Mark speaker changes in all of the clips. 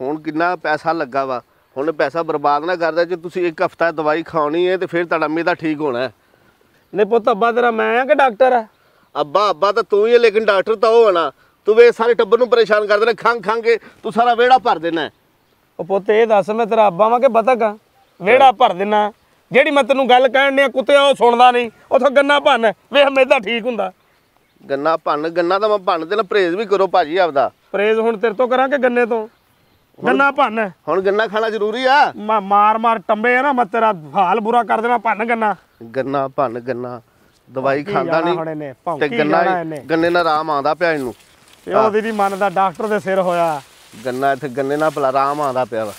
Speaker 1: ਹੁਣ ਕਿੰਨਾ ਪੈਸਾ ਲੱਗਾ ਵਾ ਹੁਣ ਪੈਸਾ ਬਰਬਾਦ ਨਾ ਕਰਦਾ ਜੇ ਤੁਸੀਂ ਇੱਕ ਹਫਤਾ ਦਵਾਈ ਖਾਣੀ ਹੈ ਤੇ ਫਿਰ ਤੁਹਾਡਾ ਮੇਦਾ ਠੀਕ ਹੋਣਾ ਨਹੀਂ ਪੁੱਤ ਅੱਬਾ ਤੇਰਾ ਮੈਂ ਆ ਕਿ ਡਾਕਟਰ ਆ ਅੱਬਾ ਅੱਬਾ ਤਾਂ ਤੂੰ ਹੀ ਹੈ ਲੇਕਿਨ ਡਾਕਟਰ ਤਾਂ ਉਹ ਆਣਾ ਤੂੰ ਵੇ ਸਾਰੇ ਟੱਬਰ ਨੂੰ ਪਰੇਸ਼ਾਨ ਕਰਦੇ ਨੇ ਖੰਗ ਖੰਗ ਕੇ ਤੂੰ ਸਾਰਾ ਵੇੜਾ ਭਰ ਦੇਣਾ ਉਹ ਪੁੱਤ ਇਹ ਦੱਸ ਮੈਂ ਤੇਰਾ ਅੱਬਾ ਵਾਂ ਕਿ ਬਤਕ ਆ ਵੇੜਾ ਭਰ ਦੇਣਾ ਜਿਹੜੀ ਮੈਂ ਤੈਨੂੰ ਗੱਲ ਕਹਿਣ ਨੇ ਕੁੱਤੇ ਉਹ ਸੁਣਦਾ ਨਹੀਂ ਉਥੋਂ ਗੰਨਾ ਭੰਨ ਵੇਖ ਮੇਦਾ ਠੀਕ ਹੁੰਦਾ ਗੰਨਾ ਭੰਨ ਗੰਨਾ ਤਾਂ ਮੈਂ ਭੰਨ ਦੇਣਾ ਪ੍ਰੇਜ਼ ਵੀ ਕਰੋ ਭਾਜੀ ਆਪਦਾ ਪ੍ਰੇਜ਼ ਹੁਣ ਤੇਰੇ ਤੋਂ ਕਰਾਂ ਕਿ ਗੰਨੇ ਤੋਂ ਗੰਨਾ ਭੰਨ ਹੁਣ ਗੰਨਾ ਖਾਣਾ ਜ਼ਰੂਰੀ ਆ ਮੈਂ ਮਾਰ ਮਾਰ ਟੰਬੇ ਆ ਨਾ ਮੈਂ ਤੇਰਾ ਹਾਲ ਬੁਰਾ ਕਰ ਦੇਣਾ ਭੰਨ ਗੰਨਾ ਗੰਨਾ ਭੰਨ ਗੰਨਾ ਦਵਾਈ ਖਾਂਦਾ ਨਹੀਂ ਤੇ ਗੰਨਾ ਗੰਨੇ ਨਾਲ ਆਰਾਮ ਆਉਂਦਾ ਪਿਆ ਇਹਨੂੰ ਤੇ ਉਹ ਦੀਦੀ ਦਾ ਡਾਕਟਰ ਦੇ ਸਿਰ ਹੋਇਆ ਗੰਨਾ ਇੱਥੇ ਗੰਨੇ ਨਾਲ ਭਲਾ ਆਰਾਮ ਆਉਂਦਾ ਪਿਆ ਵਾ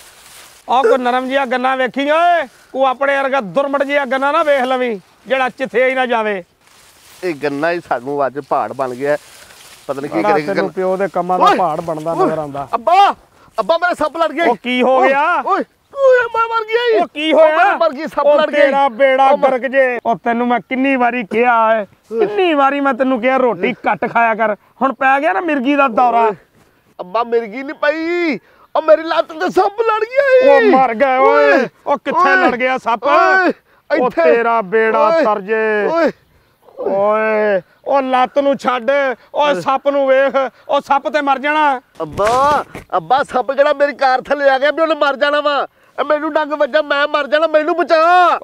Speaker 1: ਆ ਕੋ ਨਰਮ ਜਿਹਾ ਗੰਨਾ ਵੇਖੀ ਓਏ ਕੋ ਆਪਣੇ ਵਰਗਾ ਦੁਰਮੜ ਜਿਹਾ ਗੰਨਾ ਨਾ ਵੇਖ ਲਵੀ ਜਿਹੜਾ ਚਿੱਥੇ ਹੀ ਨਾ ਜਾਵੇ ਇਹ ਗੰਨਾ ਹੀ ਸਾਨੂੰ ਅੱਜ ਪਹਾੜ ਬਣ ਗਿਆ ਪਤਾ ਨਹੀਂ ਕੀ ਕਰੇਗਾ ਤੈਨੂੰ ਪਿਓ ਦੇ ਕੰਮਾਂ ਦਾ ਪਹਾੜ ਬਣਦਾ ਨਜ਼ਰ ਆਉਂਦਾ ਅੱਬਾ ਅੱਬਾ ਮੇਰੇ ਸੱਪ ਲੜ ਗਿਆ ਉਹ ਕੀ ਹੋ ਗਿਆ ਓਏ ਓਏ ਮੈਂ ਮਰ ਗਿਆ ਉਹ ਕੀ ਹੋਇਆ ਮੈਂ ਮਰ ਗਈ ਸੱਪ ਲੜ ਗਿਆ ਤੇਰਾ ਬੇੜਾ ਗਰਕ ਜੇ ਉਹ ਤੈਨੂੰ ਮੈਂ ਕਿੰਨੀ ਵਾਰੀ ਕਿਹਾ ਹੈ ਕਿੰਨੀ ਵਾਰੀ ਮੈਂ ਤੈਨੂੰ ਕਿਹਾ ਰੋਟੀ ਘੱਟ ਖਾਇਆ ਕਰ ਹੁਣ ਪੈ ਗਿਆ ਨਾ ਮਿਰਗੀ ਦਾ ਦੌਰਾ ਅੱਬਾ ਮਿਰਗੀ ਨਹੀਂ ਪਈ ਉਹ ਮੇਰੀ ਲੱਤ ਤੇ ਸੱਪ ਲੜ ਗਿਆ ਉਹ ਮਰ ਗਿਆ ਓਏ ਉਹ ਕਿੱਥੇ ਲੜ ਗਿਆ ਸੱਪ ਇੱਥੇ ਤੇਰਾ ਬੇੜਾ ਤਰ ਜੇ ਓਏ ਓਏ ਉਹ ਲੱਤ ਨੂੰ ਛੱਡ ਉਹ ਸੱਪ ਨੂੰ ਵੇਖ ਉਹ ਸੱਪ ਤੇ ਮਰ ਜਾਣਾ ਅੱਬਾ ਅੱਬਾ ਸੱਪ ਜਿਹੜਾ ਮੇਰੀ ਕਾਰ ਥੱਲੇ ਆ ਗਿਆ ਵੀ ਉਹਨੇ ਮਰ ਜਾਣਾ ਵਾ ਮੈਨੂੰ ਡੰਗ ਵੱਜਾ ਮੈਂ ਮਰ ਜਾਣਾ ਮੈਨੂੰ ਬਚਾ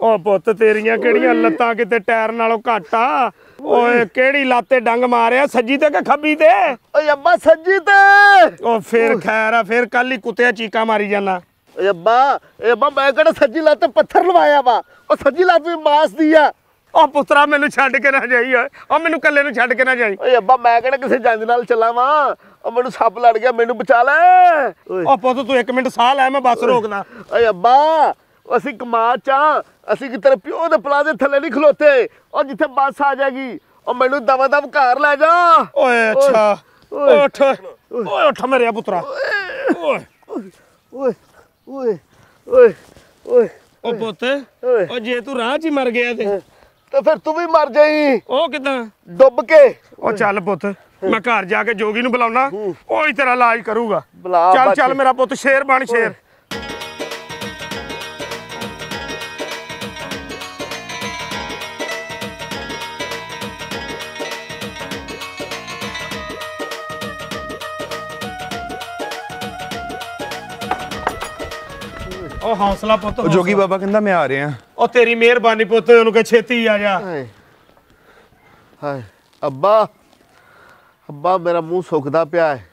Speaker 1: ਓ ਪੁੱਤ ਤੇਰੀਆਂ ਕਿਹੜੀਆਂ ਲੱਤਾਂ ਕਿਤੇ ਟਾਇਰ ਨਾਲੋਂ ਘੱਟ ਆ ਓਏ ਕਿਹੜੀ ਲਾਤੇ ਡੰਗ ਮਾਰਿਆ ਸੱਜੀ ਤੇ ਕਿ ਖੱਬੀ ਤੇ ਓਏ ਅੱਬਾ ਸੱਜੀ ਤੇ ਓ ਫੇਰ ਖੈਰ ਆ ਫੇਰ ਕੱਲ ਹੀ ਕੁੱਤਿਆ ਚੀਕਾ ਮਾਰੀ ਜਾਣਾ ਓਏ ਅੱਬਾ ਇਹ ਬੰਬਾ ਮੈਂ ਕਿਹੜਾ ਸੱਜੀ ਲੱਤ ਪੱਥਰ ਲਵਾਇਆ ਵਾ ਉਹ ਸੱਜੀ ਲੱਤ ਵੀ ਮਾਸ ਦੀ ਆ ਉਹ ਪੁੱਤਰਾ ਮੈਨੂੰ ਛੱਡ ਕੇ ਨਾ ਜਾਈ ਓਏ ਉਹ ਮੈਨੂੰ ਇਕੱਲੇ ਨੂੰ ਛੱਡ ਕੇ ਨਾ ਜਾਈ ਓਏ ਅੱਬਾ ਮੈਂ ਕਿਹੜਾ ਕਿਸੇ ਜੰਜ ਨਾਲ ਚੱਲਾਵਾਂ ਉਹ ਮੈਨੂੰ ਸੱਪ ਲੜ ਗਿਆ ਮੈਨੂੰ ਬਚਾ ਲੈ ਉਹ ਪੁੱਤ ਤੂੰ 1 ਮਿੰਟ ਸਾਹ ਲੈ ਮੈਂ ਬੱਸ ਰੋਕਦਾ ਓਏ ਅੱਬਾ ਅਸੀਂ ਕਮਾਚਾ ਅਸੀਂ ਕਿਤੇ ਪਿਓ ਦੇ ਪਲਾਜ਼ੇ ਥੱਲੇ ਨਹੀਂ ਖਲੋਤੇ ਉਹ ਜਿੱਥੇ ਬੱਸ ਆ ਜਾਏਗੀ ਉਹ ਮੈਨੂੰ ਦਵਾ ਦਵ ਘਰ ਲੈ ਜਾ ਓਏ ਅੱਛਾ ਓਏ ਉੱਠ ਓਏ ਉੱਠ ਮੇਰੇ ਪੁੱਤਰਾ ਓਏ ਓਏ ਓਏ ਓਏ ਓਏ ਉਹ ਪੁੱਤ ਓ ਜੇ ਤੂੰ ਰਾਹ 'ਚ ਹੀ ਮਰ ਗਿਆ ਤੇ ਤਾਂ ਫਿਰ ਤੂੰ ਵੀ ਮਰ ਜਾਈ ਉਹ ਕਿਦਾਂ ਡੁੱਬ ਕੇ ਉਹ ਚੱਲ ਪੁੱਤ ਮੈਂ ਘਰ ਜਾ ਕੇ ਜੋਗੀ ਨੂੰ ਬੁਲਾਉਣਾ ਉਹ ਹੀ ਤੇਰਾ ਇਲਾਜ ਕਰੂਗਾ ਚੱਲ ਚੱਲ ਮੇਰਾ ਪੁੱਤ ਸ਼ੇਰ ਬਣ ਸ਼ੇਰ ਉਹ ਹੌਸਲਾ ਪੁੱਤ ਉਹ ਜੋਗੀ ਬਾਬਾ ਕਹਿੰਦਾ ਮੈਂ ਆ ਰਿਹਾ ਉਹ ਤੇਰੀ ਮਿਹਰਬਾਨੀ ਪੁੱਤ ਉਹਨੂੰ ਕਹ ਛੇਤੀ ਆ ਜਾ ਹਾਏ ਹਾਏ ਅੱਬਾ ਅੱਬਾ ਮੇਰਾ ਮੂੰਹ ਸੁੱਕਦਾ ਪਿਆ ਹੈ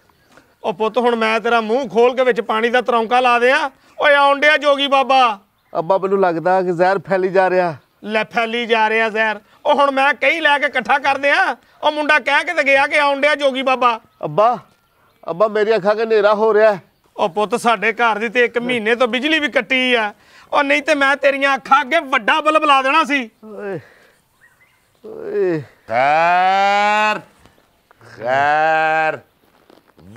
Speaker 1: ਉਹ ਪੁੱਤ ਹੁਣ ਮੈਂ ਤੇਰਾ ਮੂੰਹ ਖੋਲ ਕੇ ਵਿੱਚ ਪਾਣੀ ਦਾ ਤਰੌਂਕਾ ਲਾ ਦਿਆਂ ਓਏ ਆਉਣ ਡਿਆ ਜੋਗੀ ਬਾਬਾ ਅੱਬਾ ਮੈਨੂੰ ਲੱਗਦਾ ਕਿ ਜ਼ਹਿਰ ਫੈਲੀ ਜਾ ਰਿਹਾ ਲੈ ਫੈਲੀ ਜਾ ਰਿਹਾ ਜ਼ਹਿਰ ਉਹ ਹੁਣ ਮੈਂ ਕਈ ਲੈ ਕੇ ਇਕੱਠਾ ਕਰਦੇ ਆ ਉਹ ਮੁੰਡਾ ਕਹਿ ਕੇ ਤੇ ਗਿਆ ਕਿ ਆਉਣ ਡਿਆ ਜੋਗੀ ਬਾਬਾ ਅੱਬਾ ਅੱਬਾ ਮੇਰੀ ਅੱਖਾਂ 'ਚ ਹਨੇਰਾ ਹੋ ਰਿਹਾ ਹੈ ਉਹ ਪੁੱਤ ਸਾਡੇ ਘਰ ਦੀ ਤੇ 1 ਮਹੀਨੇ ਤੋਂ ਬਿਜਲੀ ਵੀ ਕੱਟੀ ਆ ਉਹ ਨਹੀਂ ਤੇ ਮੈਂ ਤੇਰੀਆਂ ਅੱਖਾਂ ਅੱਗੇ ਵੱਡਾ ਬਲਬ ਲਾ ਦੇਣਾ ਸੀ ਓਏ
Speaker 2: ਓਏ ਖੈਰ ਖੈਰ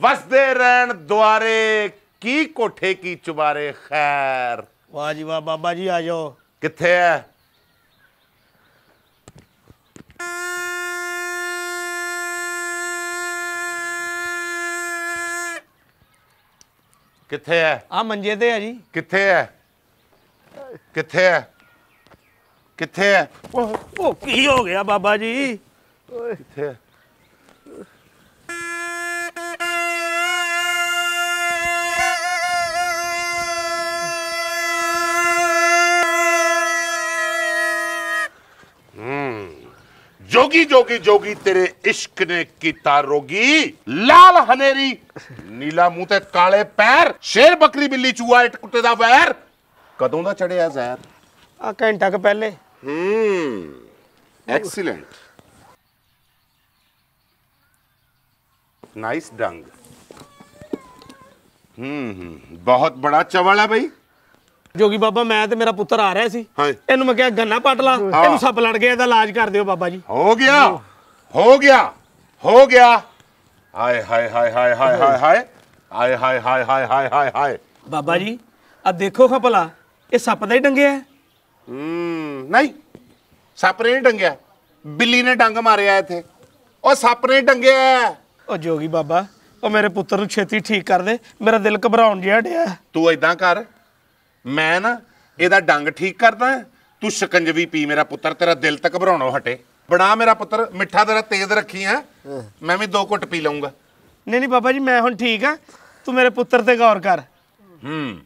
Speaker 2: ਵਸਦੇ ਰਹਿਣ ਦੁਆਰੇ ਕੀ ਕੋਠੇ ਕੀ ਚੁਬਾਰੇ ਖੈਰ ਵਾਹ ਜੀ ਵਾਹ ਬਾਬਾ ਜੀ ਆ ਜਾਓ ਕਿੱਥੇ ਐ ਕਿੱਥੇ ਐ ਆ ਮੰਜੇ ਤੇ ਆ ਜੀ ਕਿੱਥੇ ਐ ਕਿੱਥੇ ਐ ਕਿੱਥੇ ਐ ਉਹ ਕੀ ਹੋ ਗਿਆ ਬਾਬਾ ਜੀ ਕਿੱਥੇ जोगी जोगी जोगी तेरे इश्क ने की तारोगी लाल हनेरी नीला मुंह ते काले पैर शेर बकरी बिल्ली चूहा इट कुत्ते दा वैर ਕਦੋਂ ਦਾ ਚੜਿਆ ਜ਼ਹਿਰ ਆ ਘੰਟਾ ਕ ਪਹਿਲੇ ਹੂੰ ਐਕਸੀਲੈਂਟ नाइस डंग हम्म बहुत बड़ा चवल है भाई ਜੋਗੀ ਬਾਬਾ ਮੈਂ ਤੇ ਮੇਰਾ ਪੁੱਤਰ ਆ ਰਿਹਾ ਸੀ ਇਹਨੂੰ ਮੈਂ ਕਿਹਾ ਗੰਨਾ ਪਾਟ ਲਾ ਇਹਨੂੰ
Speaker 1: ਸੱਪ ਲੜ ਗਿਆ ਇਹਦਾ ਇਲਾਜ ਕਰ ਦਿਓ ਬਾਬਾ ਜੀ
Speaker 2: ਹੋ ਗਿਆ ਹੋ ਗਿਆ ਹੋ ਗਿਆ ਹਾਏ ਹਾਏ ਹਾਏ ਹਾਏ ਹਾਏ ਹਾਏ ਹਾਏ ਹਾਏ ਹਾਏ ਹਾਏ ਹਾਏ ਹਾਏ ਹਾਏ ਹਾਏ ਬਾਬਾ ਜੀ ਆ ਦੇਖੋ ਖਪਲਾ ਇਹ ਸੱਪ ਦਾ ਹੀ ਡੰਗਿਆ ਹੂੰ
Speaker 1: ਨਹੀਂ ਸੱਪ ਨੇ ਨਹੀਂ ਡੰਗਿਆ ਬਿੱਲੀ ਨੇ ਡੰਗ ਮਾਰਿਆ ਇੱਥੇ ਉਹ ਸੱਪ ਨੇ ਡੰਗਿਆ ਉਹ ਜੋਗੀ ਬਾਬਾ ਉਹ ਮੇਰੇ ਪੁੱਤਰ ਨੂੰ ਛੇਤੀ ਠੀਕ ਕਰ ਦੇ ਮੇਰਾ ਦਿਲ ਘਬਰਾਉਣ
Speaker 2: ਜਿਹਾ ਡਿਆ ਤੂੰ ਐਦਾਂ ਕਰ ਮੈਂ ਨਾ ਇਹਦਾ ਡੰਗ ਠੀਕ ਕਰਦਾ ਤੂੰ ਸ਼ਕੰਜਵੀ ਪੀ ਮੇਰਾ ਪੁੱਤਰ ਤੇਰਾ ਦਿਲ ਤਾਂ ਘਬਰਾਉਣੋਂ ਹਟੇ ਬਣਾ ਮੇਰਾ ਪੁੱਤਰ ਮਿੱਠਾ ਤੇਰਾ ਤੇਜ਼ ਰੱਖੀ ਆ ਮੈਂ ਵੀ ਦੋ ਘੁੱਟ ਪੀ ਲਵਾਂਗਾ ਨਹੀਂ ਨਹੀਂ ਬਾਬਾ ਜੀ ਮੈਂ ਹੁਣ ਠੀਕ ਆ ਤੂੰ ਮੇਰੇ ਪੁੱਤਰ ਤੇ ਗੌਰ ਕਰ ਹੂੰ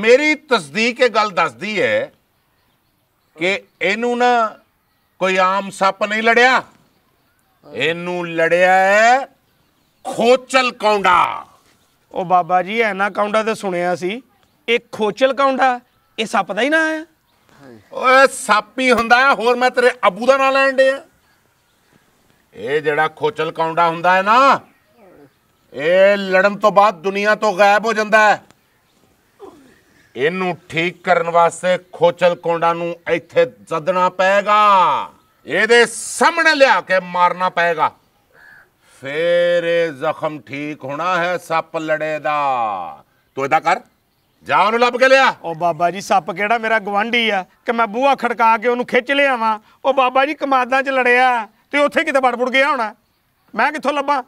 Speaker 2: ਮੇਰੀ ਤਸਦੀਕ ਇਹ ਗੱਲ ਦੱਸਦੀ ਹੈ ਕਿ ਇਹਨੂੰ ਨਾ ਕੋਈ ਆਮ ਸੱਪ ਨਹੀਂ ਲੜਿਆ ਇਹਨੂੰ ਲੜਿਆ ਹੈ ਖੋਚਲ ਕੌਂਡਾ ਉਹ
Speaker 1: ਬਾਬਾ ਜੀ ਐਨਾ ਕੌਂਡਾ ਤੇ ਸੁਣਿਆ ਸੀ ਇਹ ਖੋਚਲ ਕੌਂਡਾ ਇਹ ਸੱਪ ਦਾ ਹੀ ਨਾ ਆ
Speaker 2: ਓਏ ਸੱਪ ਹੀ ਹੁੰਦਾ ਹੋਰ ਮੈਂ ਤੇਰੇ ਅਬੂ ਦਾ ਨਾਂ ਲੈਣ ਡਿਆ ਇਹ ਜਿਹੜਾ ਖੋਚਲ ਕੌਂਡਾ ਹੁੰਦਾ ਹੈ ਨਾ ਇਹ ਲੜਨ ਤੋਂ ਬਾਅਦ ਦੁਨੀਆ ਤੋਂ ਗਾਇਬ ਹੋ ਜਾਂਦਾ ਹੈ ਇਹਨੂੰ ਠੀਕ ਕਰਨ ਵਾਸਤੇ ਖੋਚਲ ਕੌਂਡਾ ਨੂੰ ਇੱਥੇ ਜ਼ੱਦਣਾ ਪਏਗਾ ਇਹਦੇ ਸਾਹਮਣੇ ਲਿਆ ਕੇ ਮਾਰਨਾ ਪਏਗਾ ਫੇਰ ਇਹ ਜ਼ਖਮ ਠੀਕ ਹੋਣਾ ਹੈ ਸੱਪ ਲੜੇ ਦਾ ਤੋ ਇਹਦਾ ਕਰ ਜਾ ਉਹਨੂੰ ਲੱਭ ਕੇ ਲਿਆ ਉਹ ਬਾਬਾ ਜੀ ਸੱਪ ਕਿਹੜਾ ਮੇਰਾ ਗਵਾਂਢੀ
Speaker 1: ਆ ਕਿ ਮੈਂ ਬੂਹਾ ਖੜਕਾ ਕੇ ਉਹਨੂੰ ਖਿੱਚ ਲਿਆਵਾਂ ਉਹ ਬਾਬਾ ਜੀ ਕਮਾਦਾਂ 'ਚ ਲੜਿਆ ਤੇ ਉੱਥੇ ਕਿਤੇ ਵੜ ਵੜ ਗਿਆ ਹੋਣਾ ਮੈਂ ਕਿੱਥੋਂ ਲੱਭਾਂ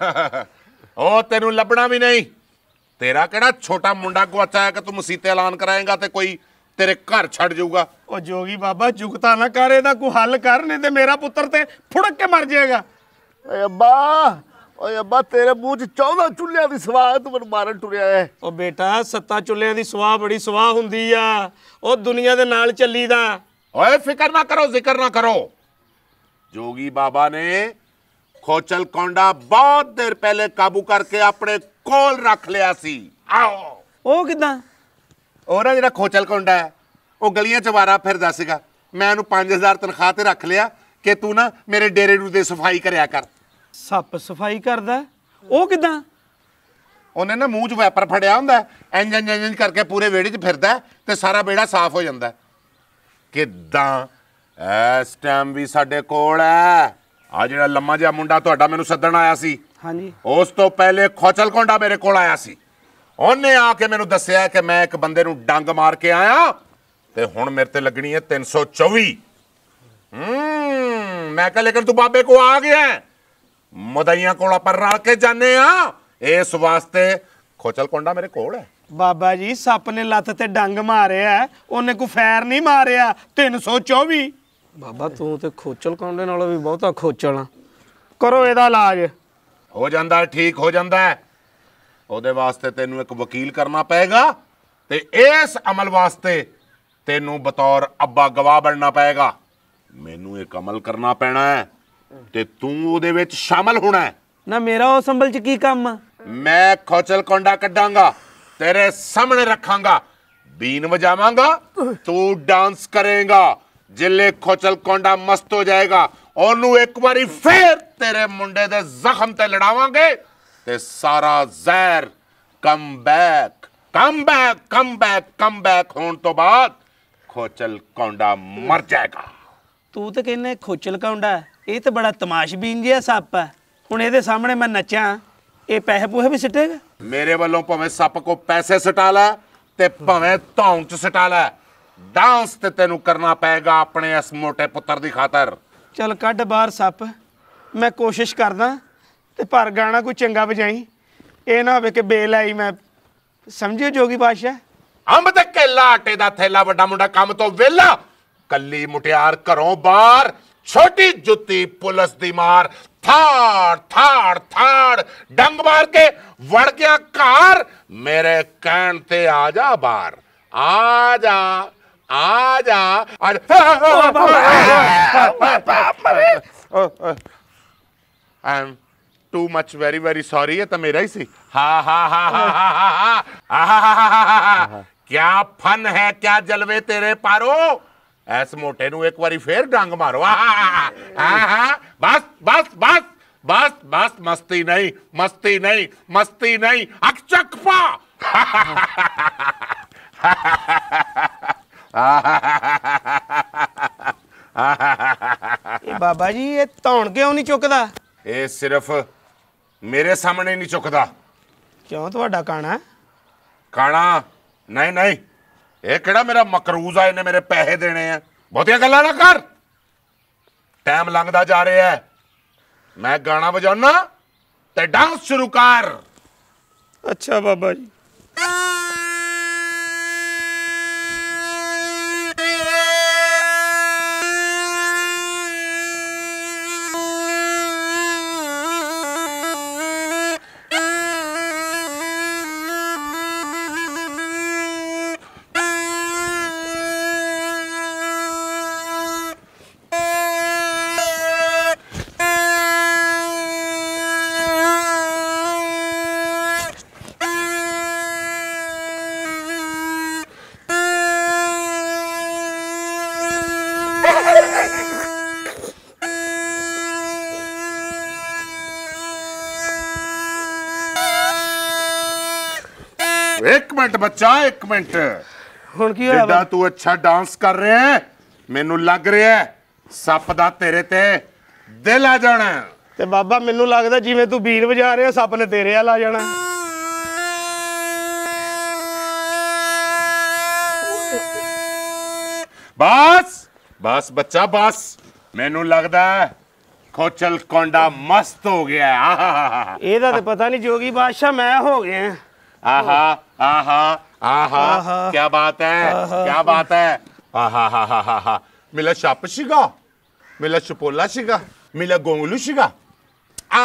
Speaker 2: ਉਹ ਤੈਨੂੰ ਲੱਭਣਾ ਵੀ ਨਹੀਂ ਤੇਰਾ ਕਿਹੜਾ ਛੋਟਾ ਮੁੰਡਾ ਗੁਆਚਾ ਹੈ ਕਿ ਤੂੰ ਮਸੀਤੇ ਐਲਾਨ ਕਰਾਏਗਾ ਤੇ ਕੋਈ ਤੇਰੇ ਘਰ ਛੱਡ ਜਾਊਗਾ ਉਹ ਜੋਗੀ ਬਾਬਾ ਜੁਗਤਾ ਨਾ ਕਰ ਇਹਦਾ ਕੋਈ ਹੱਲ ਕਰ ਨਹੀਂ ਤੇ ਮੇਰਾ ਪੁੱਤਰ ਤੇ ਫੁੜਕ ਕੇ ਮਰ
Speaker 1: ਜਾਏਗਾ ਏ ਅੱਬਾ ਓਏ ਅੱਬਾ ਤੇਰੇ ਮੂੰਹ 'ਚ 14 ਚੁੱਲ੍ਹਿਆਂ ਦੀ ਸਵਾਹ ਤੂੰ ਮੈਨੂੰ ਮਾਰਨ ਟੁਰਿਆ ਐ ਓ ਬੇਟਾ ਸੱਤਾ ਚੁੱਲ੍ਹਿਆਂ ਦੀ ਸਵਾਹ ਬੜੀ ਸਵਾਹ ਹੁੰਦੀ ਆ ਉਹ ਦੁਨੀਆ ਦੇ
Speaker 2: ਨਾਲ ਚੱਲੀ ਦਾ ਓਏ ਫਿਕਰ ਨਾ ਕਰੋ ਜ਼ਿਕਰ ਨਾ ਕਰੋ ਜੋਗੀ ਬਾਬਾ ਨੇ ਖੋਚਲ ਕੌਂਡਾ ਬਹੁਤ ਦੇਰ ਪਹਿਲੇ ਕਾਬੂ ਕਰਕੇ ਆਪਣੇ ਕੋਲ ਰੱਖ ਲਿਆ ਸੀ ਆਓ ਉਹ ਕਿਦਾਂ ਉਹ ਜਿਹੜਾ ਖੋਚਲ ਕੌਂਡਾ ਹੈ ਉਹ ਗਲੀਆਂ 'ਚ ਵਾਰਾ ਫਿਰਦਾ ਸੀਗਾ ਮੈਂ ਉਹਨੂੰ 5000 ਤਨਖਾਹ ਤੇ ਰੱਖ ਲਿਆ ਕਿ ਤੂੰ ਨਾ ਮੇਰੇ ਡੇਰੇ ਨੂੰ ਦੇ ਸਫਾਈ ਕਰਿਆ ਕਰ ਸੱਪ ਸਫਾਈ ਕਰਦਾ ਉਹ ਕਿਦਾਂ ਉਹਨੇ ਨਾ ਮੂੰਹ 'ਚ ਵੈਪਰ ਫੜਿਆ ਹੁੰਦਾ ਇੰਜ ਇੰਜ ਇੰਜ ਕਰਕੇ ਪੂਰੇ ਵੇੜੇ 'ਚ ਫਿਰਦਾ ਤੇ ਸਾਰਾ ਵੇੜਾ ਸਾਫ਼ ਹੋ ਜਾਂਦਾ ਕਿਦਾਂ ਇਸ ਟਾਈਮ ਵੀ ਸਾਡੇ ਕੋਲ ਹੈ ਆ ਜਿਹੜਾ ਲੰਮਾ ਜਿਹਾ ਮੁੰਡਾ ਤੁਹਾਡਾ ਮੈਨੂੰ ਸੱਦਣ ਆਇਆ ਸੀ ਹਾਂਜੀ ਉਸ ਤੋਂ ਪਹਿਲੇ ਖੋਚਲ ਕੋਂਡਾ ਮੇਰੇ ਕੋਲ ਆਇਆ ਸੀ ਉਹਨੇ ਆ ਕੇ ਮੈਨੂੰ ਦੱਸਿਆ ਕਿ ਮੈਂ ਇੱਕ ਬੰਦੇ ਨੂੰ ਡੰਗ ਮਾਰ ਕੇ ਆਇਆ ਤੇ ਹੁਣ ਮੇਰੇ ਤੇ ਲੱਗਣੀ ਹੈ 324 ਹੂੰ ਮੈਂ ਕਹ ਲੇਕਿਨ ਤੂੰ ਬਾਬੇ ਕੋ ਆ ਗਿਆ ਹੈ ਮਦਈਆਂ ਕੋਲ ਆਪਾਂ ਰਲ ਕੇ ਜਾਂਦੇ ਆ ਇਸ ਵਾਸਤੇ ਖੋਚਲ ਕੋਂਡਾ ਮੇਰੇ ਕੋਲ ਹੈ
Speaker 1: ਬਾਬਾ ਜੀ ਸੱਪ ਨੇ ਲੱਤ ਤੇ ਡੰਗ ਮਾਰਿਆ ਉਹਨੇ ਕੋ ਫੈਰ ਨਹੀਂ ਮਾਰਿਆ 324 ਬਾਬਾ ਤੂੰ ਤੇ ਖੋਚਲ ਕੋਂਡੇ ਨਾਲ ਵੀ ਬਹੁਤਾ ਖੋਚਲ ਆ
Speaker 2: ਕਰੋ ਇਹਦਾ ਇਲਾਜ ਹੋ ਜਾਂਦਾ ਠੀਕ ਹੋ ਜਾਂਦਾ ਉਹਦੇ ਵਾਸਤੇ ਤੈਨੂੰ ਇੱਕ ਵਕੀਲ ਕਰਨਾ ਪਏਗਾ ਤੇ ਇਸ ਅਮਲ ਵਾਸਤੇ ਤੈਨੂੰ ਬਤੌਰ ਅੱਬਾ ਗਵਾਹ ਬਣਨਾ ਪਏਗਾ ਮੈਨੂੰ ਇਹ ਕਮਲ ਕਰਨਾ ਪੈਣਾ ਹੈ ਤੇ ਤੂੰ ਉਹਦੇ ਵਿੱਚ ਸ਼ਾਮਲ ਹੋਣਾ ਨਾ ਮੇਰਾ ਉਹ ਸੰਭਲ ਚ ਕੀ ਕੰਮ ਆ ਮੈਂ ਖੋਚਲ ਕੋਂਡਾ ਕੱਢਾਂਗਾ ਤੇਰੇ ਸਾਹਮਣੇ ਰੱਖਾਂਗਾ ਬੀਨ ਵਜਾਵਾਂਗਾ ਤੂੰ ਡਾਂਸ ਕਰੇਗਾ ਜਿੱਲੇ ਖੋਚਲ ਕੋਂਡਾ ਮਸਤ ਹੋ ਜਾਏਗਾ ਉਹਨੂੰ ਇੱਕ ਵਾਰੀ ਫੇਰ ਤੇਰੇ ਮੁੰਡੇ ਦੇ ਜ਼ਖਮ ਤੇ ਲੜਾਵਾਂਗੇ ਤੇ ਸਾਰਾ ਜ਼ਹਿਰ come back come back come back come back ਹੋਣ ਤੋਂ ਬਾਅਦ ਖੋਚਲ ਕੋਂਡਾ ਮਰ ਜਾਏਗਾ
Speaker 1: ਤੂੰ ਤਾਂ ਕਹਿੰਨੇ ਖੋਚਲ ਕੋਂਡਾ ਇਹ ਤਾਂ ਬੜਾ
Speaker 2: ਤਮਾਸ਼ਬੀਨ ਜਿਹਾ ਸੱਪ ਹੈ ਹੁਣ ਇਹਦੇ ਸਾਹਮਣੇ ਮੈਂ ਨੱਚਾਂ ਇਹ ਪੈਸੇ ਪੂਹੇ ਵੀ ਸਿੱਟੇਗਾ ਮੇਰੇ ਵੱਲੋਂ ਭਾਵੇਂ ਸੱਪ ਕੋ ਪੈਸੇ ਸਟਾ ਲੈ ਤੇ ਭਾਵੇਂ ਧੌਂ ਚ ਸਟਾ ਲੈ ਡਾਂਸ ਤੇ ਤੈਨੂੰ ਕਰਨਾ ਪਏਗਾ ਆਪਣੇ ਇਸ ਮੋਟੇ ਪੁੱਤਰ ਦੀ ਖਾਤਰ ਚਲ ਕੱਢ ਬਾਹਰ ਸੱਪ
Speaker 1: ਮੈਂ ਕੋਸ਼ਿਸ਼ ਕਰਦਾ ਤੇ ਪਰ ਗਾਣਾ ਕੋਈ ਚੰਗਾ ਵਜਾਈ ਇਹ ਨਾ ਹੋਵੇ ਕਿ ਬੇਲ ਆਈ
Speaker 2: ਮੈਂ ਸਮਝਿਓ ਜੋਗੀ ਬਾਸ਼ਾ ਅੰਬ ਤੇ ਕੇਲਾ ਆਟੇ ਦਾ ਥੈਲਾ ਵੱਡਾ ਮੁੰਡਾ ਕੰਮ ਤੋਂ ਵਿਹਲਾ ਕੱਲੀ ਮੁਟਿਆਰ ਘਰੋਂ ਬਾਹਰ छोटी जुती पुलिस दी मार थार थार थाड़ डंग मार के वड़ गया कार मेरे कैन ते जा बार आ जा I am too much very very sorry है तो मेरा ही सी हा हा हा हा हा हा क्या फन है क्या जलवे तेरे पारो ਐਸ ਮੋਟੇ ਨੂੰ ਇੱਕ ਵਾਰੀ ਫੇਰ ਡੰਗ ਮਾਰੋ ਆ ਹਾਂ ਬਸ ਬਸ ਬਸ ਬਸ ਬਸ ਮਸਤੀ ਨਹੀਂ ਮਸਤੀ ਨਹੀਂ ਮਸਤੀ ਨਹੀਂ ਅਕ ਚੱਕ ਪਾ ਇਹ ਬਾਬਾ ਜੀ ਇਹ ਧੌਣ ਕਿਉਂ ਨਹੀਂ ਚੁੱਕਦਾ ਇਹ ਸਿਰਫ ਮੇਰੇ ਸਾਹਮਣੇ ਨਹੀਂ ਚੁੱਕਦਾ ਕਿਉਂ ਤੁਹਾਡਾ ਕਾਣਾ ਕਾਣਾ ਨਹੀਂ ਨਹੀਂ ਇਹ ਕਿਹੜਾ ਮੇਰਾ ਮਕਰੂਜ਼ ਆ ਇਹਨੇ ਮੇਰੇ ਪੈਸੇ ਦੇਣੇ ਆ ਬਹੁਤੀਆਂ ਗੱਲਾਂ ਨਾ ਕਰ ਟਾਈਮ ਲੰਘਦਾ ਜਾ ਰਿਹਾ ਹੈ ਮੈਂ ਗਾਣਾ ਵਜਾਉਣਾ ਤੇ ਡਾਂਸ ਸ਼ੁਰੂ ਕਰ ਅੱਛਾ ਬਾਬਾ ਜੀ ਮਿੰਟ ਬੱਚਾ 1 ਮਿੰਟ ਹੁਣ ਕੀ ਹੋਇਆ ਜਿੱਦਾਂ ਤੂੰ ਅੱਛਾ ਡਾਂਸ ਕਰ ਰਿਹਾ ਮੈਨੂੰ ਲੱਗ ਰਿਹਾ ਸੱਪ ਦਾ ਤੇਰੇ ਤੇ ਦਿਲ ਆ ਜਾਣਾ
Speaker 1: ਤੇ ਬਾਬਾ ਮੈਨੂੰ ਲੱਗਦਾ ਜਿਵੇਂ ਤੂੰ ਵੀਰ ਵਜਾ ਰਿਹਾ ਸੱਪ ਨੇ ਤੇਰੇ ਆ ਲਾ ਜਾਣਾ
Speaker 2: ਬਸ ਬਸ ਬੱਚਾ ਬਸ ਮੈਨੂੰ ਲੱਗਦਾ ਖੋਚਲ ਕੋਂਡਾ ਮਸਤ ਹੋ ਗਿਆ ਇਹਦਾ ਤੇ ਪਤਾ ਨਹੀਂ ਜੋਗੀ ਬਾਦਸ਼ਾਹ ਮੈਂ ਹੋ ਗਿਆ आहा आहा आहा क्या बात है क्या बात है आहा हा हा हा हा ਮੇਲਾ ਛੱਪ ਸੀਗਾ ਮੇਲਾ ਛਪੋਲਾ ਸੀਗਾ ਮੇਲਾ ਗੋਂਗਲੂ ਸੀਗਾ ਆ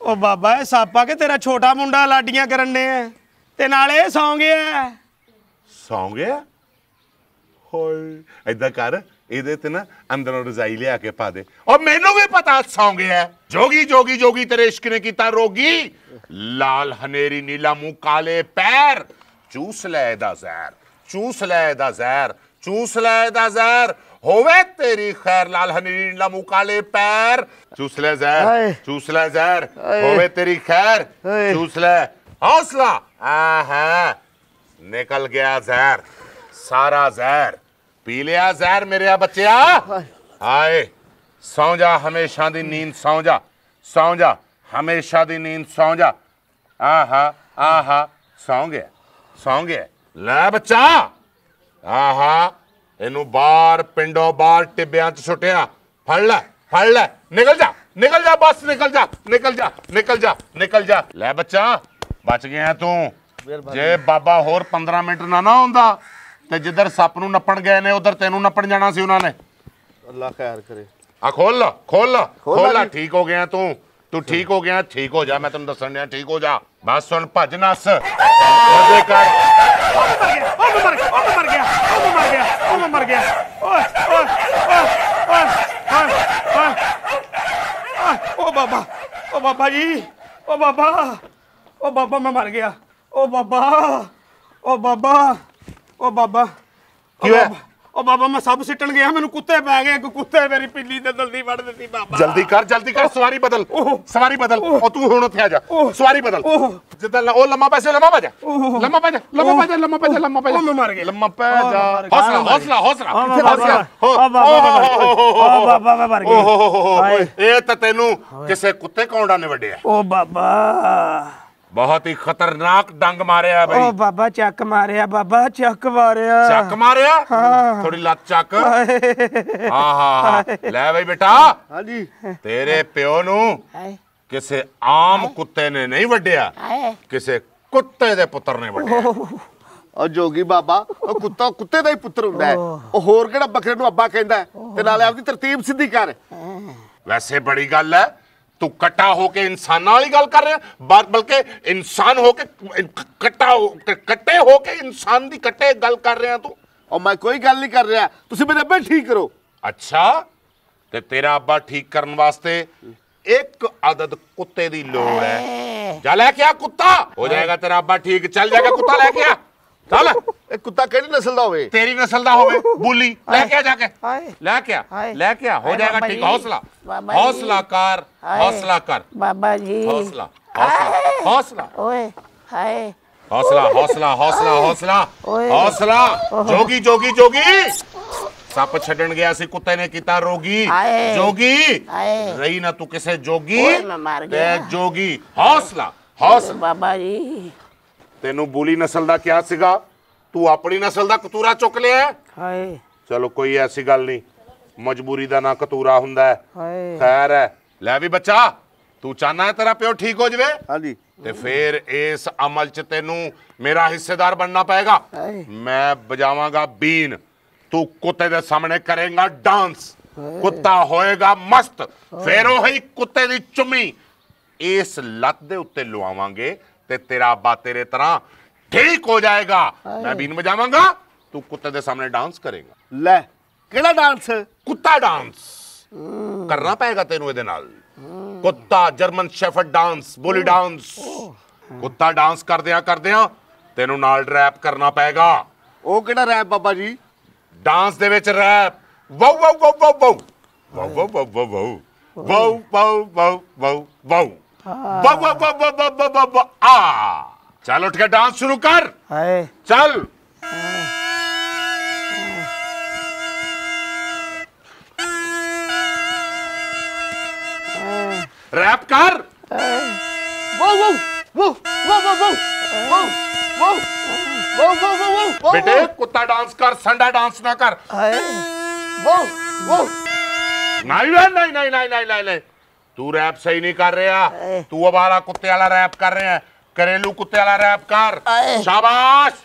Speaker 2: ਉਹ ਬਾਬਾ ਇਹ ਸਾਪਾ ਕੇ ਤੇਰਾ ਛੋਟਾ ਮੁੰਡਾ ਲਾਡੀਆਂ
Speaker 1: ਕਰਨ ਨੇ ਤੇ ਨਾਲੇ ਸੌਂ ਗਿਆ
Speaker 2: ਸੌਂ ਗਿਆ ਹੋਏ ਐਦਾਂ ਕਰ ਇਹਦੇ ਤੇ ਨਾ ਅੰਦਰੋਂ ਰਜ਼ਾਈ ਲਿਆ ਕੇ ਪਾ ਦੇ ਔਰ ਮੈਨੂੰ ਵੀ ਪਤਾ ਸੌਂ ਗਿਆ ਜੋਗੀ ਜੋਗੀ ਜੋਗੀ ਤੇਰੇ ਇਸ਼ਕ ਨੇ ਕੀਤਾ ਰੋਗੀ ਲਾਲ ਹਨੇਰੀ ਨੀਲਾ ਮੂੰਹ ਕਾਲੇ ਪੈਰ ਚੂਸ ਲੈ ਦਾ ਜ਼ਹਿਰ ਚੂਸ ਲੈ ਦਾ ਜ਼ਹਿਰ ਚੂਸ ਲੈ ਦਾ ਜ਼ਹਿਰ ਹੋਵੇ ਤੇਰੀ ਖੈਰ ਲਾਲ ਹਨੇਰੀ ਨੀਲਾ ਮੂੰਹ ਕਾਲੇ ਪੈਰ ਚੂਸ ਲੈ ਜ਼ਹਿਰ ਚੂਸ ਲੈ ਜ਼ਹਿਰ ਹੋਵੇ ਤੇਰੀ ਖੈਰ ਚੂਸ ਲੈ ਹੌਸਲਾ ਆਹਾ ਨਿਕਲ ਗਿਆ ਜ਼ਹਿਰ ਸਾਰਾ ਜ਼ਹਿਰ ਪੀ ਲਿਆ ਜ਼ਹਿਰ ਮੇਰਿਆ ਬੱਚਿਆ ਹਾਏ ਸੌ ਜਾ ਹਮੇਸ਼ਾ ਦੀ ਨੀਂਦ ਸੌ ਜਾ ਸੌ ਜਾ ਹਮੇਸ਼ਾ ਦੀ ਨੀਂਦ ਸੌ ਜਾ ਆਹਾ ਆਹਾ ਸੌਂ ਗਿਆ ਸੌਂ ਗਿਆ ਲੈ ਬੱਚਾ ਆਹਾ ਇਹਨੂੰ ਬਾਹਰ ਪਿੰਡੋਂ ਬਾਹਰ ਟਿੱਬਿਆਂ 'ਚ ਛੁੱਟਿਆ ਫੜ ਲੈ ਫੜ ਲੈ ਨਿਕਲ ਜਾ ਨਿਕਲ ਜਾ ਬਸ ਨਿਕਲ ਜਾ ਨਿਕਲ ਜਾ ਨਿਕਲ ਜਾ ਨਿਕਲ ਜਾ ਲੈ ਬੱਚਾ ਬਚ ਗਿਆ ਤੂੰ ਜੇ ਬਾਬਾ ਹੋਰ 15 ਮਿੰਟ ਨਾ ਨਾ ਹੁੰਦਾ ਤੇ ਜਿੱਧਰ ਸੱਪ ਨੂੰ ਨੱਪਣ ਗਏ ਨੇ ਉਧਰ ਤੈਨੂੰ ਨੱਪਣ ਜਾਣਾ ਸੀ ਉਹਨਾਂ ਨੇ ਅੱਲਾ ਖੈਰ ਕਰੇ ਆ ਖੋਲ ਲਾ ਖੋਲ ਲਾ ਖੋਲ ਲਾ ਠੀਕ ਹੋ ਗਿਆ ਤੂੰ ਤੂੰ ਠੀਕ ਹੋ ਗਿਆ ਠੀਕ ਹੋ ਜਾ ਮੈਂ ਤੈਨੂੰ ਦੱਸਣ ਰਿਹਾ ਠੀਕ ਹੋ ਜਾ ਬਸ ਹੁਣ ਭੱਜ ਨਸ ਉਹਦੇ ਕਰ
Speaker 1: ਉਹ ਮਰ ਗਿਆ ਉਹ ਮਰ ਗਿਆ ਉਹ ਮਰ ਗਿਆ ਉਹ ਮਰ ਗਿਆ ਓਏ ਓ ਬਾਬਾ ਓ ਬਾਬਾ ਜੀ ਓ ਬਾਬਾ ਓ ਬਾਬਾ ਮੈਂ ਮਰ ਗਿਆ ਓ ਬਾਬਾ ਓ ਬਾਬਾ ਉਹ ਬਾਬਾ ਕੀ ਹੋਇਆ ਉਹ ਬਾਬਾ ਮੈਂ ਸਭ ਸਿੱਟਣ ਗਿਆ ਮੈਨੂੰ ਕੁੱਤੇ ਪੈ ਗਏ ਇੱਕ ਕੁੱਤੇ ਮੇਰੀ ਪਿੱਲੀ ਤੇ ਦਲਦੀ ਵੜ ਦਿੱਤੀ ਬਾਬਾ
Speaker 2: ਜਲਦੀ ਕਰ ਜਲਦੀ ਕਰ ਸਵਾਰੀ ਬਦਲ ਸਵਾਰੀ ਬਦਲ ਉਹ ਤੂੰ ਹੁਣ ਉੱਥੇ ਆ ਜਾ ਸਵਾਰੀ ਬਦਲ ਜਿੱਦਾਂ ਉਹ ਲੰਮਾ ਪੈਸੇ ਲੰਮਾ ਪਾ ਜਾ ਲੰਮਾ ਪਾ ਜਾ ਲੰਮਾ ਪਾ ਜਾ ਲੰਮਾ ਪਾ ਜਾ ਲੰਮਾ ਪਾ ਜਾ ਉਹ ਮਾਰ ਗਿਆ ਲੰਮਾ ਪੈ ਜਾ ਹੌਸਲਾ ਹੌਸਲਾ ਹੌਸਲਾ ਕਿੱਥੇ ਹੌਸਲਾ ਓ ਬਾਬਾ ਬਾਬਾ ਮਾਰ ਗਿਆ ਇਹ ਤਾਂ ਤੈਨੂੰ ਕਿਸੇ ਕੁੱਤੇ ਕੌਂਡਾ ਨੇ ਵੱਡਿਆ
Speaker 1: ਓ ਬਾਬਾ
Speaker 2: ਬਹੁਤ ਹੀ ਖਤਰਨਾਕ ਡੰਗ ਮਾਰਿਆ ਬਈ ਉਹ
Speaker 1: ਬਾਬਾ ਚੱਕ ਮਾਰਿਆ ਬਾਬਾ ਚੱਕ ਮਾਰਿਆ ਚੱਕ ਮਾਰਿਆ ਹਾਂ ਥੋੜੀ
Speaker 2: ਲੱਤ ਚੱਕ ਹਾਂ ਹਾਂ ਲੈ ਬਈ ਬੇਟਾ ਹਾਂਜੀ ਤੇਰੇ ਪਿਓ ਨੂੰ ਕਿਸੇ ਆਮ ਕੁੱਤੇ ਨੇ ਨਹੀਂ ਵੱਢਿਆ ਕਿਸੇ ਕੁੱਤੇ ਦੇ ਪੁੱਤਰ ਨੇ ਵੱਢਿਆ ਉਹ ਜੋਗੀ ਬਾਬਾ ਉਹ ਕੁੱਤਾ ਕੁੱਤੇ ਦਾ ਹੀ ਪੁੱਤਰ
Speaker 1: ਹੁੰਦਾ ਹੈ ਉਹ ਹੋਰ ਕਿਹੜਾ ਬੱਕਰੇ ਨੂੰ ਅੱਬਾ ਕਹਿੰਦਾ ਤੇ ਨਾਲੇ ਆਪਦੀ ਤਰਤੀਬ ਸਿੱਧੀ ਕਰ
Speaker 2: ਵੈਸੇ ਬੜੀ ਗੱਲ ਹੈ ਤੂੰ ਕਟਾ ਹੋ ਕੇ ਇਨਸਾਨਾਂ ਵਾਲੀ ਗੱਲ ਕਰ ਰਿਹਾ ਬਲਕਿ ਇਨਸਾਨ ਹੋ ਕੇ ਕਟਾ ਹੋ- ਕੱਟੇ ਹੋ ਕੇ ਇਨਸਾਨ ਦੀ ਕੱਟੇ ਗੱਲ ਕਰ ਰਿਹਾ ਤੂੰ ਔਰ ਮੈਂ ਕੋਈ ਗੱਲ ਨਹੀਂ ਕਰ ਰਿਹਾ ਤੁਸੀਂ ਮੇਰੇ ਅੱਬੇ ਠੀਕ ਕਰੋ ਅੱਛਾ ਤੇ ਤੇਰਾ ਅੱਬਾ ਠੀਕ ਕਰਨ ਵਾਸਤੇ ਇੱਕ ਅਦਦ ਕੁੱਤੇ ਦੀ ਲੋੜ ਹੈ ਜਾ ਲੈ ਕੇ ਆ ਕੁੱਤਾ ਹੋ ਜਾਏਗਾ ਤੇਰਾ ਅੱਬਾ ਠੀਕ ਚੱਲ ਜਾਏਗਾ ਕੁੱਤਾ ਲੈ ਕੇ ਆ ਚੱਲ ਇਹ ਕੁੱਤਾ ਕਿਹੜੀ ਨਸਲ ਦਾ ਹੋਵੇ ਤੇਰੀ ਨਸਲ ਦਾ ਹੋਵੇ ਬੁੱਲੀ ਲੈ ਕੇ ਆ ਜਾ ਕੇ ਲੈ ਕੇ ਆ ਲੈ ਕੇ ਆ ਹੋ ਜਾਏਗਾ ਠੀਕ ਹੌਸਲਾ ਹੌਸਲਾ ਕਰ ਹੌਸਲਾ ਕਰ ਬਾਬਾ ਜੀ ਹੌਸਲਾ ਹੌਸਲਾ ਹੌਸਲਾ ਓਏ ਹਾਏ हौसला हौसला हौसला हौसला हौसला जोगी जोगी जोगी ਸੱਪ ਛੱਡਣ ਗਿਆ ਸੀ ਕੁੱਤੇ ਨੇ ਕੀਤਾ ਰੋਗੀ ਜੋਗੀ ਰਹੀ ਨਾ ਤੂੰ ਕਿਸੇ ਜੋਗੀ ਤੇ ਜੋਗੀ ਹੌਸਲਾ ਹੌਸਲਾ ਬਾਬਾ ਜੀ ਤੈਨੂੰ ਬੂਲੀ ਨਸਲ ਦਾ ਕਿਹਾ ਸੀਗਾ ਤੂੰ ਆਪਣੀ ਨਸਲ ਦਾ ਕਤੂਰਾ ਚੁੱਕ ਲਿਆ ਹਾਏ ਚਲੋ ਕੋਈ ਐਸੀ ਗੱਲ ਨਹੀਂ ਮਜਬੂਰੀ ਦਾ ਨਾ ਕਤੂਰਾ ਹੁੰਦਾ ਹੈ ਹਾਏ ਖੈਰ ਹੈ ਲੈ ਵੀ ਬੱਚਾ ਤੂੰ ਚਾਹਨਾ ਹੈ ਤੇਰਾ ਪਿਓ ਠੀਕ ਹੋ ਜਵੇ ਹਾਂਜੀ ਤੇ ਫੇਰ ਇਸ ਅਮਲ ਚ ਤੈਨੂੰ ਮੇਰਾ ਹਿੱਸੇਦਾਰ ਬਣਨਾ ਪਏਗਾ ਮੈਂ ਬਜਾਵਾਂਗਾ ਬੀਨ ਤੂੰ ਕੁੱਤੇ ਦੇ ਸਾਹਮਣੇ ਕਰੇਗਾ ਡਾਂਸ ਕੁੱਤਾ ਹੋਏਗਾ ਮਸਤ ਫੇਰ ਉਹ ਹੀ ਕੁੱਤੇ ਦੀ ਚੁੰਮੀ ਇਸ ਲੱਤ ਦੇ ਉੱਤੇ ਲਵਾਵਾਂਗੇ ਤੇ ਤੇਰਾ ਬਾ ਤੇਰੇ ਤਰ੍ਹਾਂ ਠੀਕ ਹੋ ਜਾਏਗਾ ਮੈਂ ਬੀਨ ਵਜਾਵਾਂਗਾ ਤੂੰ ਕੁੱਤੇ ਦੇ ਸਾਹਮਣੇ ਡਾਂਸ ਕਰੇਗਾ ਲੈ ਕਿਹੜਾ ਡਾਂਸ ਕੁੱਤਾ ਡਾਂਸ ਕਰਨਾ ਪਏਗਾ ਤੈਨੂੰ ਇਹਦੇ ਨਾਲ ਕੁੱਤਾ German shepherd dance bully dance ਕੁੱਤਾ ਡਾਂਸ ਕਰਦਿਆਂ ਕਰਦਿਆਂ ਤੈਨੂੰ ਨਾਲ ਰੈਪ ਕਰਨਾ ਪਏਗਾ ਉਹ ਕਿਹੜਾ ਰੈਪ ਬਾਬਾ ਜੀ ਡਾਂਸ ਦੇ ਵਿੱਚ rap wow wow wow wow wow wow wow wow wow wow wow wow wow चल उठ के डांस शुरू कर चल रैप कर वो वो वो वो वो वो वो वो वो वो वो वो वो बेटे कुत्ता डांस कर संडा डांस ना कर वो वो नहीं नहीं नहीं नहीं नहीं नहीं नहीं तू रैप सही नहीं कर रहा तू अबारा कुत्ते वाला रैप कर रहे हैं घरेलू कुत्ते वाला रैप कर शाबाश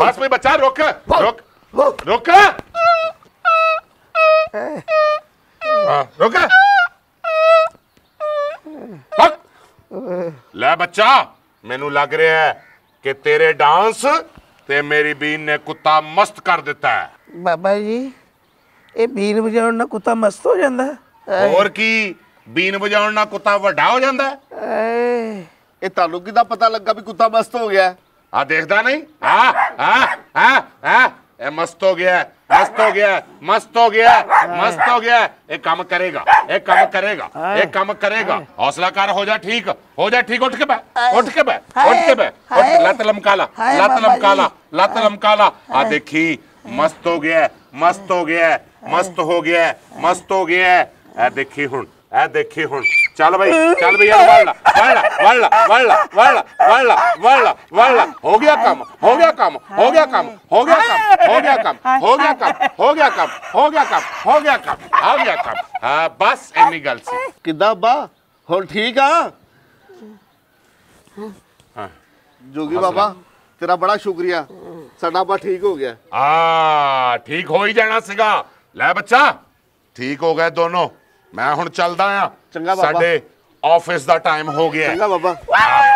Speaker 2: बस में बच्चा रोक रोक ਰੁਕ ਹਾਂ ਰੁਕ ਲੈ ਬੱਚਾ ਮੈਨੂੰ ਲੱਗ ਰਿਹਾ ਹੈ ਕਿ ਤੇਰੇ ਡਾਂਸ ਤੇ ਮੇਰੀ ਬੀਨ ਨੇ ਕੁੱਤਾ ਮਸਤ ਕਰ ਦਿੱਤਾ ਹੈ
Speaker 1: ਬਾਬਾ ਜੀ ਇਹ ਬੀਨ ਵਜਾਉਣ ਨਾਲ ਕੁੱਤਾ ਮਸਤ ਹੋ ਜਾਂਦਾ
Speaker 2: ਹੋਰ ਕੀ ਬੀਨ ਵਜਾਉਣ ਨਾਲ ਕੁੱਤਾ ਵੱਡਾ ਹੋ ਜਾਂਦਾ ਇਹ ਤੁਹਾਨੂੰ ਕਿਦਾਂ ਪਤਾ ਲੱਗਾ ਵੀ ਕੁੱਤਾ ਮਸਤ ਹੋ ਗਿਆ ਆ ਦੇਖਦਾ ਨਹੀਂ ਆ ਆ ਆ ए मस्त हो गया मस्त हो गया मस्त हो गया मस्त हो गया एक काम करेगा एक काम करेगा एक काम करेगा कर हो जा ठीक हो जा ठीक उठ के बैठ उठ के बैठ उठ के बैठ लत लमकाला लत लमकाला लत लमकाला आ देखी मस्त हो गया मस्त हो गया मस्त हो गया मस्त हो गया देखी हूं ਐ ਦੇਖੀ ਹੁਣ ਚੱਲ ਬਈ ਚੱਲ ਬਈ ਯਾਰ ਵੜ ਲਾ ਵੜ ਲਾ ਵੜ ਲਾ ਵੜ ਲਾ ਵੜ ਲਾ ਵੜ ਲਾ ਵੜ ਲਾ ਗਿਆ ਕੰਮ ਹੋ ਗਿਆ ਕੰਮ ਹੋ ਗਿਆ ਕੰਮ ਹੋ ਗਿਆ ਕੰਮ ਹੋ ਗਿਆ ਕੰਮ ਹੋ ਗਿਆ ਕੰਮ ਹੋ ਗਿਆ ਕੰਮ ਹੋ ਗਿਆ ਕੰਮ ਹੋ ਗਿਆ ਕੰਮ ਹੋ ਗਿਆ ਕੰਮ ਆ ਗਿਆ ਕੰਮ ਹਾਂ ਬਸ ਇੰਨੀ ਗੱਲ ਸੀ
Speaker 1: ਕਿਦਾ ਬਾ ਹੁਣ ਠੀਕ ਆ
Speaker 2: ਹਾਂ ਜੋਗੀ ਬਾਬਾ
Speaker 1: ਤੇਰਾ ਬੜਾ ਸ਼ੁਕਰੀਆ ਸਾਡਾ ਬਾ ਠੀਕ ਹੋ ਗਿਆ
Speaker 2: ਆ ਠੀਕ ਹੋ ਹੀ ਜਾਣਾ ਸੀਗਾ ਲੈ ਬੱਚਾ ਠੀਕ ਹੋ ਗਏ ਦੋਨੋਂ ਮੈਂ ਹੁਣ ਚੱਲਦਾ ਆ ਚੰਗਾ ਬਾਬਾ ਸਾਡੇ ਆਫਿਸ ਦਾ ਟਾਈਮ ਹੋ ਗਿਆ ਚੰਗਾ ਬਾਬਾ